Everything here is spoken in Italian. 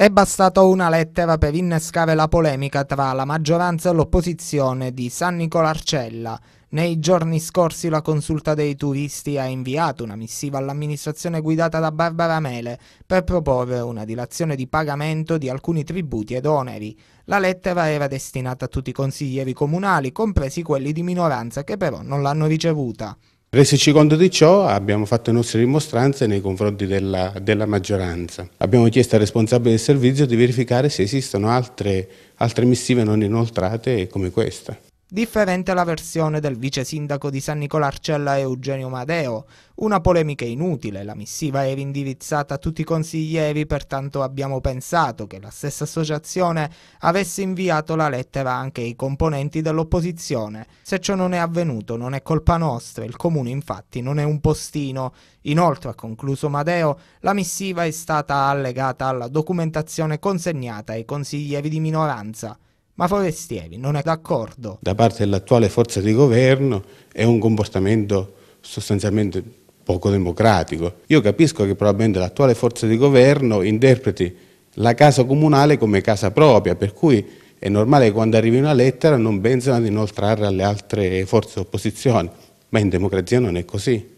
È bastata una lettera per innescare la polemica tra la maggioranza e l'opposizione di San Nicolarcella. Nei giorni scorsi la consulta dei turisti ha inviato una missiva all'amministrazione guidata da Barbara Mele per proporre una dilazione di pagamento di alcuni tributi ed oneri. La lettera era destinata a tutti i consiglieri comunali, compresi quelli di minoranza che però non l'hanno ricevuta. Resici conto di ciò, abbiamo fatto le nostre rimostranze nei confronti della, della, maggioranza. Abbiamo chiesto al responsabile del servizio di verificare se esistono altre, altre missive non inoltrate come questa. Differente la versione del vice sindaco di San Nicola Arcella Eugenio Madeo, una polemica inutile, la missiva era indirizzata a tutti i consiglieri, pertanto abbiamo pensato che la stessa associazione avesse inviato la lettera anche ai componenti dell'opposizione. Se ciò non è avvenuto non è colpa nostra, il comune infatti non è un postino. Inoltre, ha concluso Madeo, la missiva è stata allegata alla documentazione consegnata ai consiglieri di minoranza. Ma Forestieri non è d'accordo. Da parte dell'attuale forza di governo è un comportamento sostanzialmente poco democratico. Io capisco che probabilmente l'attuale forza di governo interpreti la casa comunale come casa propria, per cui è normale che quando arrivi una lettera non pensano ad inoltrarla alle altre forze opposizione, ma in democrazia non è così.